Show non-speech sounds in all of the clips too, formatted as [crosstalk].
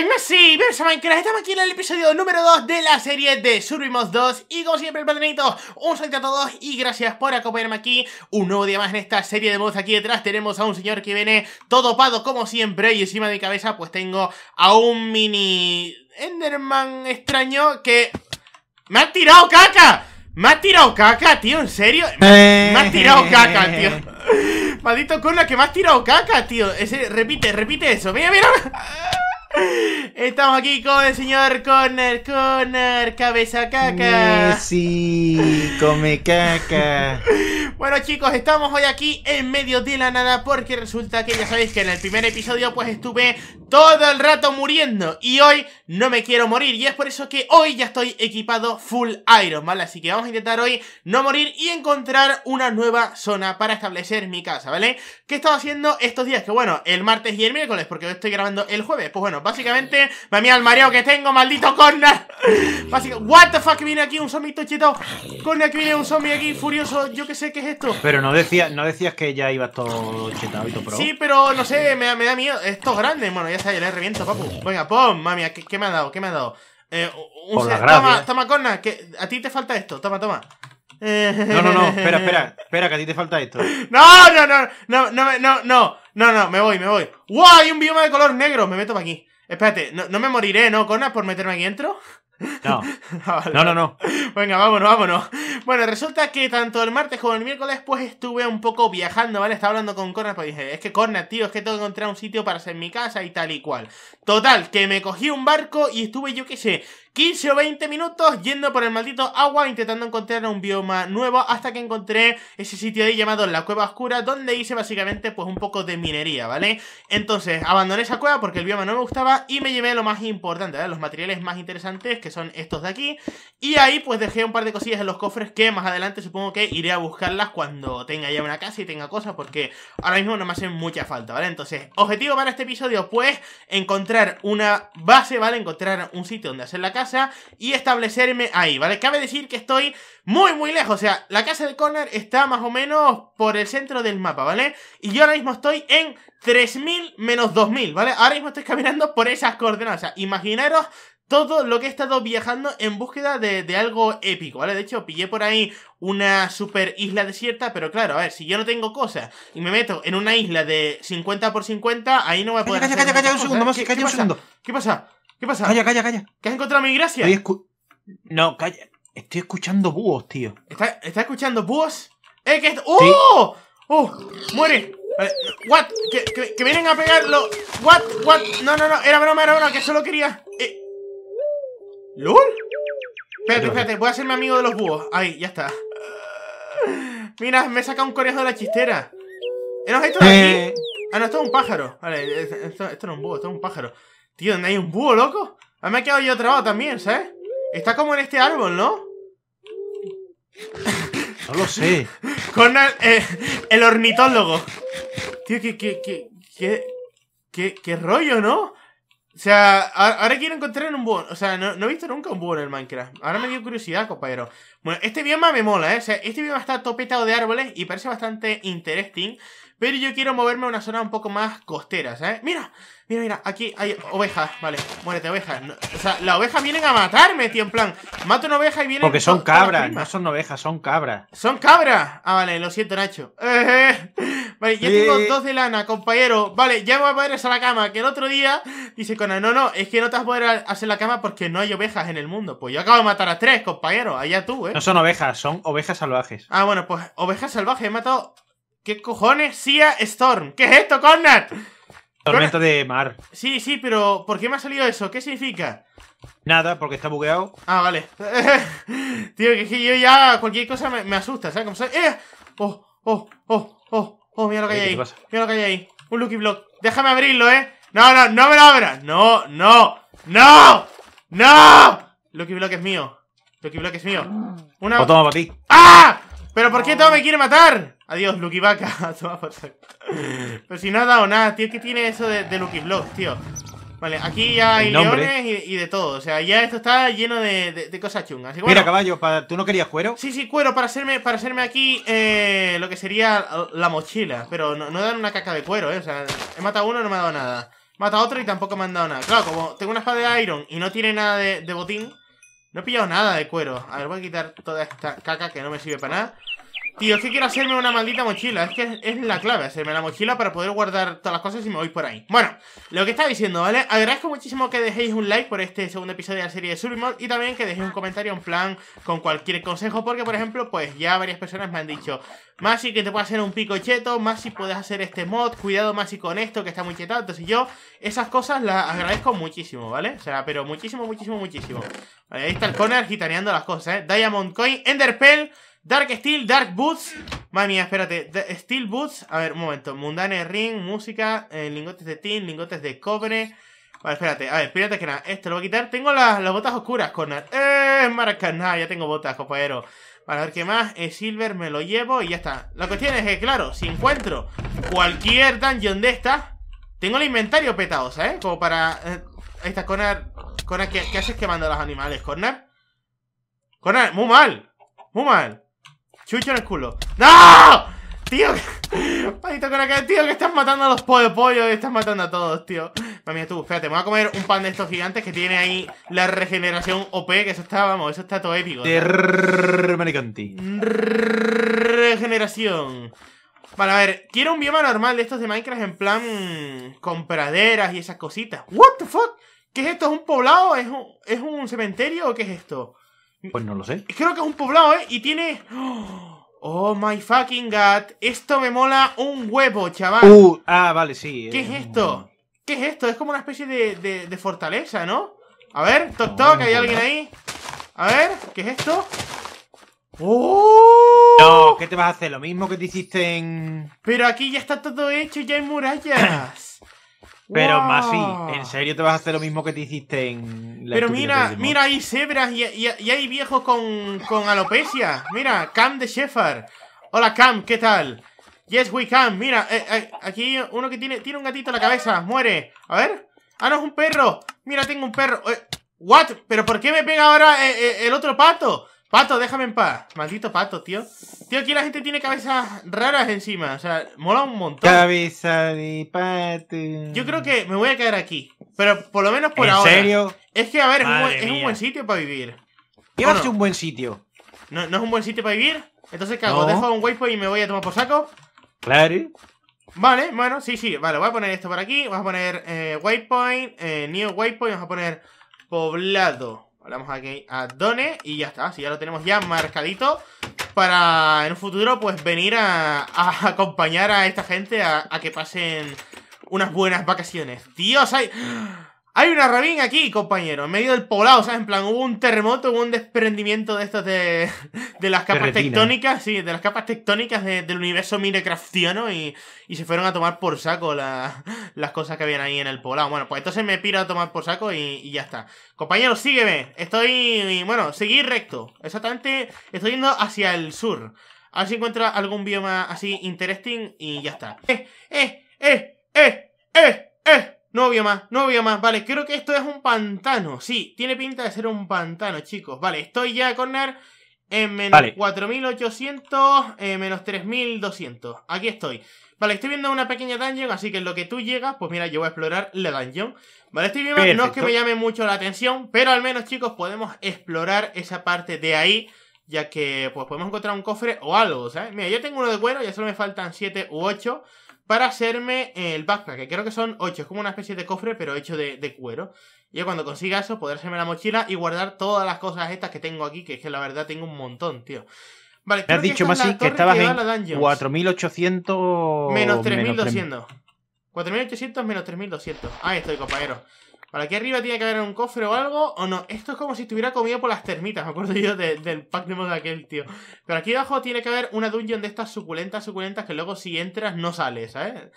¡Soy bienvenidos a Minecraft, estamos aquí en el episodio número 2 de la serie de Survivors 2 Y como siempre, el patronito, un saludo a todos y gracias por acompañarme aquí Un nuevo día más en esta serie de mods, aquí detrás tenemos a un señor que viene todo pado como siempre Y encima de mi cabeza pues tengo a un mini Enderman extraño que... ¡Me ha tirado caca! ¡Me ha tirado caca, tío! ¿En serio? ¡Me, ha tirado caca, tío! [laughs] Maldito la que me ha tirado caca, tío Ese, Repite, repite eso, mira, mira Estamos aquí con el señor Conner Conner, cabeza caca. Sí, come caca. Bueno chicos, estamos hoy aquí en medio de la nada porque resulta que ya sabéis que en el primer episodio pues estuve todo el rato muriendo y hoy no me quiero morir y es por eso que hoy ya estoy equipado full iron, ¿vale? Así que vamos a intentar hoy no morir y encontrar una nueva zona para establecer mi casa, ¿vale? ¿Qué he estado haciendo estos días? Que bueno, el martes y el miércoles porque hoy estoy grabando el jueves, pues bueno, Básicamente, mami, al el mareo que tengo, maldito corner. Básicamente, what the fuck, viene aquí un zombito chetado. Corner, que viene un zombie aquí furioso. Yo que sé qué es esto. Pero no, decía, no decías que ya ibas todo chetado y todo pro. Sí, pero no sé, me, me da miedo. Esto es grande. Bueno, ya sabes, le reviento, papu. Venga, pom mami, ¿qué, me ha dado? ¿Qué me ha dado? Eh, Por toma, toma, que a ti te falta esto. Toma, toma. No, no, no, espera, espera, espera, que a ti te falta esto. [laughs] No, no, no, no, no, no, no, no, no, me voy, me voy. ¡Wow! Hay un bioma de color negro, me meto para aquí. Espérate, no, me moriré, ¿no, Conas, por meterme aquí dentro? No. [laughs] Ah, no, no, no. Venga, vámonos, vámonos. Bueno, resulta que tanto el martes como el miércoles, pues estuve un poco viajando, ¿vale? Estaba hablando con Corner, pues dije, es que Corner, tío, es que tengo que encontrar un sitio para hacer mi casa y tal y cual. Total, que me cogí un barco y estuve, yo qué sé, 15 o 20 minutos yendo por el maldito agua intentando encontrar un bioma nuevo hasta que encontré ese sitio ahí llamado la Cueva Oscura donde hice básicamente pues un poco de minería, ¿vale? Entonces abandoné esa cueva porque el bioma no me gustaba y me llevé lo más importante, ¿vale? Los materiales más interesantes que son estos de aquí y ahí pues dejé un par de cosillas en los cofres que más adelante supongo que iré a buscarlas cuando tenga ya una casa y tenga cosas porque ahora mismo no me hacen mucha falta, ¿vale? Entonces, objetivo para este episodio pues encontrar una base, ¿vale? Encontrar un sitio donde hacer la casa y establecerme ahí, ¿vale? Cabe decir que estoy muy, muy lejos, o sea, la casa de Connor está más o menos por el centro del mapa, ¿vale? Y yo ahora mismo estoy en 3000 menos 2000, ¿vale? Ahora mismo estoy caminando por esas coordenadas, o sea, imaginaros todo lo que he estado viajando en búsqueda de, algo épico, ¿vale? De hecho, pillé por ahí una super isla desierta, pero claro, a ver, si yo no tengo cosas y me meto en una isla de 50 por 50, ahí no voy a poder... ¡Cállate, cállate, cállate un segundo, ¿eh? un segundo. ¿Qué pasa? ¿Qué pasa? Calla, calla, calla. ¿Qué has encontrado mi gracia? no, calla. Estoy escuchando búhos, tío. ¿Estás está escuchando búhos? ¡Eh, que uh, ¡Uh! ¡Muere! ¿What? ¿Que, que, vienen a pegarlo. ¿What? ¿What? No, no, no. Era broma, era broma. Que solo quería... Eh. ¿Lul? Espérate, espérate. Voy a hacerme amigo de los búhos. Ahí, ya está. Mira, me saca un conejo de la chistera. de aquí? Eh. Ah, no, esto es un pájaro. Vale, esto, esto no es un búho, esto es un pájaro. Tío, ¿dónde hay un búho, loco? Ah, me ha quedado yo trabado también, ¿sabes? Está como en este árbol, ¿no? [laughs] No lo sé. Con el, eh, ornitólogo. Tío, qué, rollo, ¿no? O sea, ahora quiero encontrar un búho. O sea, no, he visto nunca un búho en el Minecraft. Ahora me dio curiosidad, compañero. Bueno, este bioma me mola, ¿eh? este bioma está topetado de árboles y parece bastante interesting. Pero yo quiero moverme a una zona un poco más costera, ¿sabes? Mira, mira, mira, aquí hay ovejas, vale. Muérete, ovejas. o sea, las ovejas vienen a matarme, tío, en plan. Mato una oveja y vienen... Porque son cabras, no son ovejas, son cabras. ¿Son cabras? Ah, vale, lo siento, Nacho. [laughs] Vale, yo tengo dos de lana, compañero. Vale, ya me voy a poder hacer la cama. Que el otro día dice Conan, no, no, es que no te vas a poder hacer la cama porque no hay ovejas en el mundo. Pues yo acabo de matar a tres, compañero. Allá tú, ¿eh? No son ovejas, son ovejas salvajes. Ah, bueno, pues ovejas salvajes. He matado ¿Qué cojones? Sia Storm. ¿Qué es esto, Connat? Tormenta de mar. Sí, sí, pero ¿por qué me ha salido eso? ¿Qué significa? Nada, porque está bugueado. Ah, vale. [laughs] Tío, que yo ya cualquier cosa me, asusta, ¿sabes? Como soy... ¡Eh! ¡Oh, oh, oh, oh! ¡Oh, oh mira lo que hay ahí! Mira lo que hay ahí. Un Lucky Block. Déjame abrirlo, ¿eh? No, no, no me lo abras. No, no, no, no. Lucky Block es mío. Lucky Block es mío. Una. toma para ti. ¡Ah! ¿Pero por qué todo me quiere matar? Adiós, Lucky Vaca. [laughs] Pero si no ha dado nada, tío. ¿Qué tiene eso de, Lucky Block, tío? Vale, aquí ya hay leones y, de todo. O sea, ya esto está lleno de, cosas chungas. Mira, caballo, ¿tú no querías cuero? Sí, sí, cuero para hacerme, para hacerme aquí eh, lo que sería la mochila. Pero no, dan una caca de cuero, ¿eh? O sea, he matado a uno y no me ha dado nada. Mata a otro y tampoco me han dado nada. Claro, como tengo una espada de iron y no tiene nada de botín, no he pillado nada de cuero. A ver, voy a quitar toda esta caca que no me sirve para nada. Tío, es que quiero hacerme una maldita mochila. Es que es la clave, hacerme la mochila para poder guardar todas las cosas y me voy por ahí. Bueno, lo que está diciendo, ¿vale? Agradezco muchísimo que dejéis un like por este segundo episodio de la serie de Subimod y también que dejéis un comentario en plan con cualquier consejo, porque, por ejemplo, pues ya varias personas me han dicho, más que te puedo hacer un pico cheto, más puedes hacer este mod, cuidado más con esto que está muy chetado. Entonces yo esas cosas las agradezco muchísimo, ¿vale? O sea, pero muchísimo, muchísimo, muchísimo. Ahí está el Connor gitaneando las cosas, ¿eh? Diamond Coin, Pearl... Dark Steel, Dark Boots. Madre mía, espérate. Steel Boots. A ver, un momento. Mundane Ring, música, eh, lingotes de tin, lingotes de cobre. Vale, espérate. A ver, espérate que nada. Esto lo voy a quitar. Tengo las, botas oscuras, Connor. ¡Eh! Maracaná, ya tengo botas, compañero. a ver qué más. Silver me lo llevo y ya está. La cuestión es que, claro, si encuentro cualquier dungeon de estas, tengo el inventario petado, ¿sabes? Como para... ahí eh, está, Connor. ¿qué, haces quemando a los animales, Connor? Connor, muy mal. Muy mal. Chucho en el culo. ¡No! Tío, con aquel tío, que estás matando a los pollos, pollo, estás matando a todos, tío. Mami, tú, espérate, me voy a comer un pan de estos gigantes que tiene ahí la regeneración OP, que eso está, vamos, eso está todo épico. De Regeneración. Vale, a ver, quiero un bioma normal de estos de Minecraft en plan con praderas y esas cositas. What the fuck? ¿Qué es esto? ¿Es un poblado? ¿Es un, ¿Es un cementerio o qué es esto? Pues no lo sé. Creo que es un poblado, ¿eh? Y tiene... Oh my fucking god. Esto me mola un huevo, chaval. Uh, ah, vale, sí. ¿Qué es esto? ¿Qué es esto? Es como una especie de, de, fortaleza, ¿no? A ver, toc toc, hay alguien ahí. A ver, ¿qué es esto? ¡Oh! No, ¿qué te vas a hacer? Lo mismo que te hiciste en. Pero aquí ya está todo hecho, ya hay murallas. Pero wow. Masi, ¿en serio te vas a hacer lo mismo que te hiciste en la Pero mira, mira, hay cebras y, hay viejos con, con, alopecia. Mira, Cam de Shepard. Hola Cam, ¿qué tal? Yes, we can. Mira, eh, eh, aquí uno que tiene, tiene un gatito en la cabeza. Muere. A ver. Ah, no, es un perro. Mira, tengo un perro. Eh, what? ¿Pero por qué me pega ahora el otro pato? Pato, déjame en paz. Maldito pato, tío. Tío, aquí la gente tiene cabezas raras encima. O sea, mola un montón. Cabeza de pato. Yo creo que me voy a quedar aquí. Pero por lo menos por ahora. ¿En serio? Es que, a ver, es un, buen, sitio para vivir. ¿Qué va a ser un buen sitio? No, es un buen sitio para vivir. Entonces, ¿qué Dejo un waypoint y me voy a tomar por saco. Claro. Vale, bueno, sí, sí. Vale, voy a poner esto por aquí. Vamos a poner eh, waypoint, eh, new waypoint. Vamos a poner poblado. Hablamos aquí a Done y ya está. Así ya lo tenemos ya marcadito para en un futuro pues venir a, acompañar a esta gente a, que pasen unas buenas vacaciones. Dios, ¡Ay! Hay una rabina aquí, compañero, en medio del poblado, ¿sabes? En plan, hubo un terremoto, hubo un desprendimiento de estos de, de las capas tectónicas, sí, de las capas tectónicas del universo minecraftiano y, y se fueron a tomar por saco las cosas que habían ahí en el poblado. Bueno, pues entonces me piro a tomar por saco y, y ya está. Compañero, sígueme. Estoy, bueno, seguí recto. Exactamente, estoy yendo hacia el sur. A ver si encuentro algún bioma así interesting y ya está. ¡Eh, eh, eh, eh, eh, eh! No veo más, no veo más. Vale, creo que esto es un pantano. Sí, tiene pinta de ser un pantano, chicos. Vale, estoy ya con en menos 4800, eh, menos 3200. Aquí estoy. Vale, estoy viendo una pequeña dungeon, así que lo que tú llegas, pues mira, yo voy a explorar la dungeon. Vale, estoy viendo, no es que me llame mucho la atención, pero al menos, chicos, podemos explorar esa parte de ahí, ya que pues podemos encontrar un cofre o algo, ¿sabes? Mira, yo tengo uno de cuero, ya solo me faltan 7 u 8 para hacerme el backpack, que creo que son 8, es como una especie de cofre, pero hecho de, cuero. Y yo cuando consiga eso, podré hacerme la mochila y guardar todas las cosas estas que tengo aquí, que es que la verdad tengo un montón, tío. Vale, Me has dicho más que estabas en 4800 menos 3200. 4800 menos 3200. Ahí estoy, compañero. Por aquí arriba tiene que haber un cofre o algo, o no. Esto es como si estuviera comido por las termitas, me acuerdo yo del pack de moda aquel, tío. Pero aquí abajo tiene que haber una dungeon de estas suculentas, suculentas, que luego si entras no sales, ¿sabes?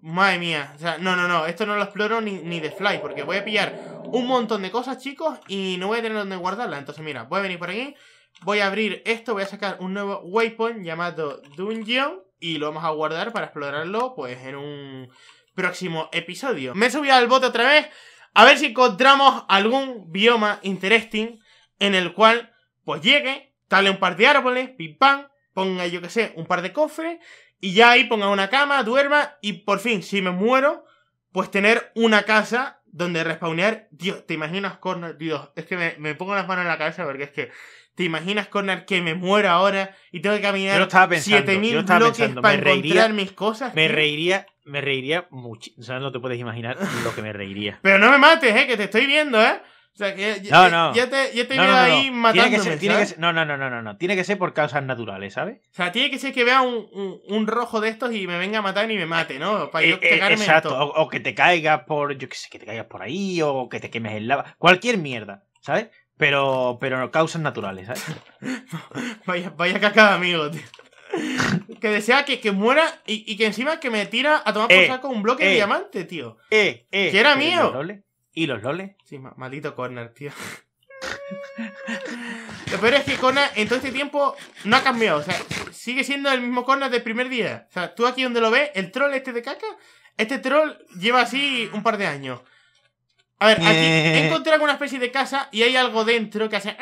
Madre mía, o sea, no, no, no, esto no lo exploro ni, ni de fly, porque voy a pillar un montón de cosas, chicos, y no voy a tener donde guardarla. Entonces, mira, voy a venir por aquí, voy a abrir esto, voy a sacar un nuevo waypoint llamado Dungeon, y lo vamos a guardar para explorarlo, pues, en un próximo episodio. Me he subido al bote otra vez. A ver si encontramos algún bioma interesting en el cual, pues llegue, tale un par de árboles, pim pam, ponga yo que sé, un par de cofres, y ya ahí ponga una cama, duerma, y por fin, si me muero, pues tener una casa donde respawnear. Dios, ¿te imaginas, Corner? Dios, es que me, pongo las manos en la cabeza porque es que ¿Te imaginas, Corner, que me muero ahora y tengo que caminar 7000 bloques para reiría, encontrar mis cosas? Me reiría me reiría mucho. O sea, no te puedes imaginar lo que me reiría. Pero no me mates, eh, que te estoy viendo, ¿eh? O sea, que ya, no, no. te, veo ahí matando tiene que ser, no, no, no, no, no. Tiene que ser por causas naturales, ¿sabes? O sea, tiene que ser que vea un, rojo de estos y me venga a matar y me mate, ¿no? Eh, eh, exacto. O, que te caigas por, yo qué sé, que te caigas por ahí o que te quemes el lava. Cualquier mierda, ¿sabes? Pero, pero causas naturales, ¿sabes? [laughs] vaya, vaya caca amigo, tío que desea que, que muera y, que encima que me tira a tomar por eh, saco un bloque de eh, diamante, tío. Eh, que era mío. ¿Y los loles? Sí, maldito corner, tío. [laughs] Lo peor es que Corner en todo este tiempo no ha cambiado. O sea, sigue siendo el mismo Corner del primer día. O sea, tú aquí donde lo ves, el troll este de caca, este troll lleva así un par de años. A ver, aquí he encontrado especie de casa y hay algo dentro que hace.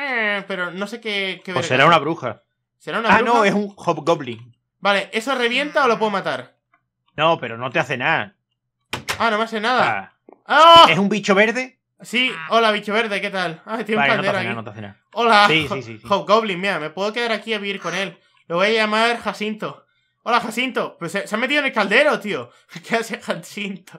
Pero no sé qué. qué pues será una bruja. ¿Será una ah, no, es un hobgoblin. Vale, ¿eso revienta o lo puedo matar? No, pero no te hace nada. Ah, no me hace nada. Ah. ¡Ah! ¿Es un bicho verde? Sí, hola bicho verde, ¿qué tal? Ah, tiene un te Hola, sí, Hobgoblin, mira, me puedo quedar aquí a vivir con él. Lo voy a llamar Jacinto. Hola, Jacinto. Pues se, ha metido en el caldero, tío. ¿Qué hace Jacinto?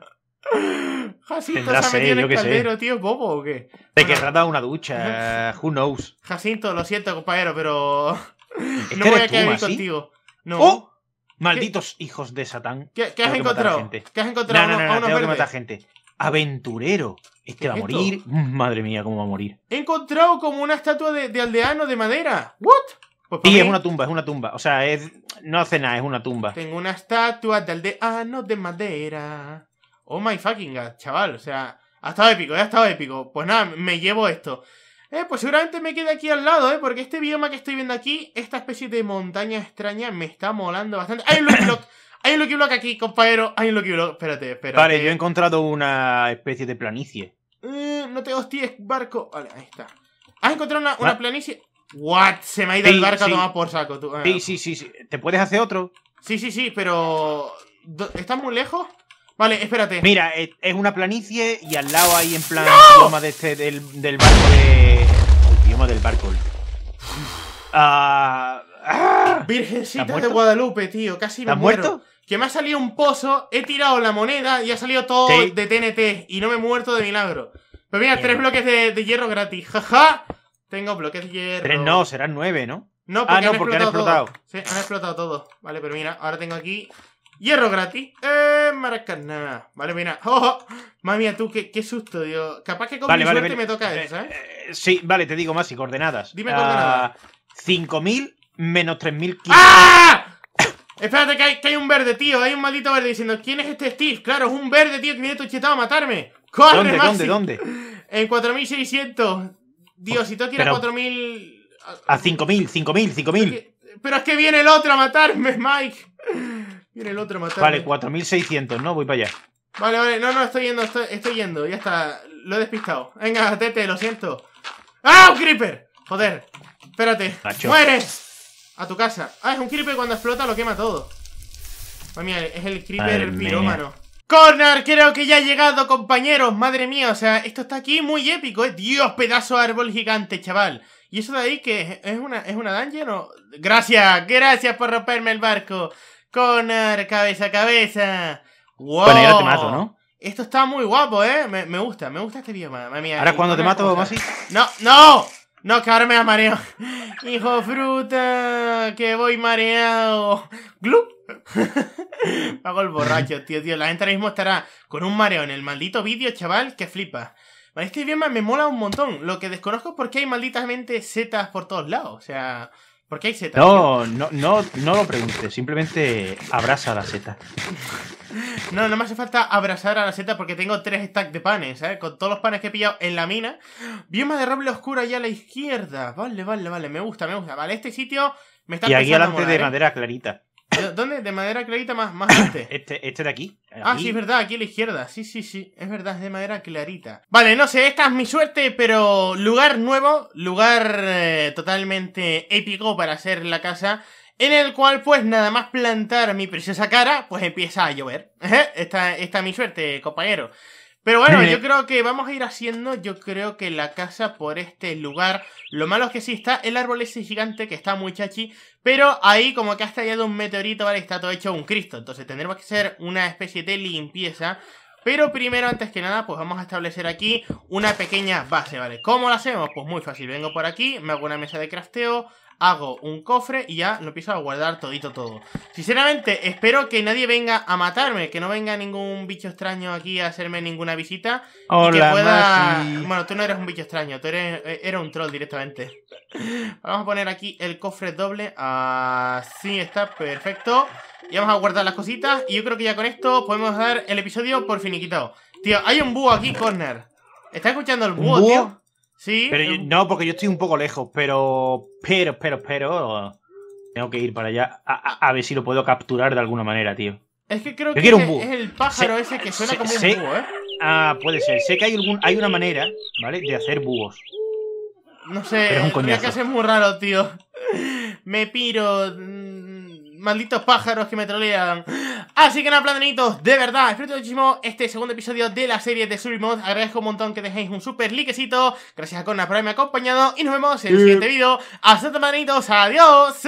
Jacinto se ha metido en el caldero, tío, bobo o qué. Te bueno, querrá dar una ducha, [laughs] who knows. Jacinto, lo siento, compañero, pero [laughs] no voy a quedar contigo. No. ¡Oh! Malditos hijos de Satán. ¿Qué, has encontrado? ¿Qué has encontrado? No, no, no, tengo que matar gente. Aventurero. Este va a morir. Mm, madre mía, cómo va a morir. He encontrado como una estatua de, aldeano de madera. ¿What? Pues es una tumba, es una tumba. O sea, es... no hace nada, es una tumba. Tengo una estatua de aldeano de madera. Oh my fucking god, chaval. O sea, ha estado épico, ha estado épico. Pues nada, me llevo esto. Eh, pues seguramente me quede aquí al lado, ¿eh? Porque este bioma que estoy viendo aquí, esta especie de montaña extraña, me está molando bastante. ¡Hay un Lucky Block! ¡Hay un Lucky Block aquí, compañero! ¡Hay un Lucky Block! Espérate, espérate. Vale, yo he encontrado una especie de planicie. Eh, no te hosties, barco. Vale, ahí está. ¿Has encontrado una, planicie? ¿What? Se me ha ido el barco a tomar por saco. Tú. Sí, sí, sí, sí. ¿Te puedes hacer otro? Sí, sí, sí, pero... ¿Estás muy lejos? Vale, espérate. Mira, es, una planicie y al lado hay en plan el idioma este, del, barco de. El oh, idioma del barco. Ah. ah. Virgencita de Guadalupe, tío, casi me muerto? Que me ha salido un pozo, he tirado la moneda y ha salido todo de TNT y no me he muerto de milagro. Pero mira, tres bloques de, hierro gratis, jaja. Tengo bloques de hierro. Tres no, serán nueve, ¿no? No, ah, porque, ah, no, porque explotado Sí, han explotado todo. Vale, pero mira, ahora tengo aquí Hierro gratis. Eh, Maracaná. Vale, mira. [laughs] Oh, madre mía, tú, qué, susto, Dios. Capaz que con mi suerte me toca eh, esa, eso, ¿eh? eh, sí, vale, te digo más y coordenadas. Dime coordenadas. 5.000 ah, menos 3.000 ¡Ah! Espérate, que hay, un verde, tío. Hay un maldito verde diciendo: ¿Quién es este Steve? Claro, es un verde, tío, que viene chetado a matarme. ¡Corre, ¿Dónde, Maxi! dónde, dónde? En 4600. Dios, si tú tienes 4000. A 5000, 5000, 5000. Pero es que viene el otro a matarme, Mike el otro Vale, 4600, ¿no? Voy para allá. Vale, vale, no, no, estoy yendo, estoy, yendo, ya está. Lo he despistado. Venga, Tete, lo siento. ¡Ah, un creeper! Joder, espérate. ¡Mueres! A tu casa. Ah, es un creeper cuando explota lo quema todo. Madre mía, es el creeper pirómano. Corner, creo que ya ha llegado, compañeros. Madre mía, o sea, esto está aquí muy épico, ¿eh? Dios, pedazo de árbol gigante, chaval. ¿Y eso de ahí que es una, es una dungeon o...? Gracias, gracias por romperme el barco. Conar cabeza cabeza. Wow. Bueno, mato, ¿no? Esto está muy guapo, ¿eh? Me, gusta, me gusta este bioma. ahora cuando te mato, así. No, no. No, que ahora me mareo. [laughs] Hijo fruta, que voy mareado. Glup. [laughs] Pago el borracho, tío, tío. La gente ahora mismo estará con un mareo en el maldito vídeo, chaval, que flipa. Este idioma me mola un montón. Lo que desconozco es por qué hay malditas setas por todos lados. O sea, ¿Por qué hay setas? No, no, no, no lo preguntes, simplemente abraza a la seta. [laughs] No, no me hace falta abrazar a la seta porque tengo tres stacks de panes, ¿eh? Con todos los panes que he pillado en la mina. Bioma de roble oscuro allá a la izquierda. Vale, vale, vale. Me gusta, me gusta. Vale, este sitio me está Y aquí adelante de ¿eh? madera clarita. ¿Dónde? De madera clarita más, más [coughs] Este, este de aquí. Ah, sí, es verdad, aquí a la izquierda. Sí, sí, sí. Es verdad, es de madera clarita. Vale, no sé, esta es mi suerte, pero lugar nuevo, lugar eh, totalmente épico para hacer la casa. En el cual, pues, nada más plantar mi preciosa cara, pues empieza a llover. [laughs] Esta, esta es mi suerte, compañero. Pero bueno, yo creo que vamos a ir haciendo, yo creo que la casa por este lugar. Lo malo es que sí está el árbol ese gigante que está muy chachi, pero ahí como que ha estallado un meteorito, vale, está todo hecho un cristo. Entonces tendremos que hacer una especie de limpieza. Pero primero, antes que nada, pues vamos a establecer aquí una pequeña base, ¿vale? ¿Cómo lo hacemos? Pues muy fácil, vengo por aquí, me hago una mesa de crafteo, hago un cofre y ya lo empiezo a guardar todito todo. Sinceramente, espero que nadie venga a matarme, que no venga ningún bicho extraño aquí a hacerme ninguna visita. Hola, que pueda... Bueno, tú no eres un bicho extraño, tú eres eh, era un troll directamente. [laughs] Vamos a poner aquí el cofre doble. Así está, perfecto. Y vamos a guardar las cositas. Y yo creo que ya con esto podemos dar el episodio por finiquitado. Tío, hay un búho aquí, Corner. ¿Estás escuchando el búho, búho? tío? Sí. Pero em. no, porque yo estoy un poco lejos, pero. Pero, pero, pero. Tengo que ir para allá a, ver si lo puedo capturar de alguna manera, tío. Es que creo que es, el pájaro ese que suena como un búho, ¿eh? Ah, puede ser. Sé que hay, algún, hay una manera, ¿vale? De hacer búhos. No sé, pero es un que es muy raro, tío. Me piro, malditos pájaros que me trolean. Así que nada, planenitos, de verdad, espero muchísimo este segundo episodio de la serie de Surimod. Agradezco un montón que dejéis un super likecito. Gracias a Kona por haberme acompañado y nos vemos en el eh. siguiente vídeo. Hasta platanitos, adiós.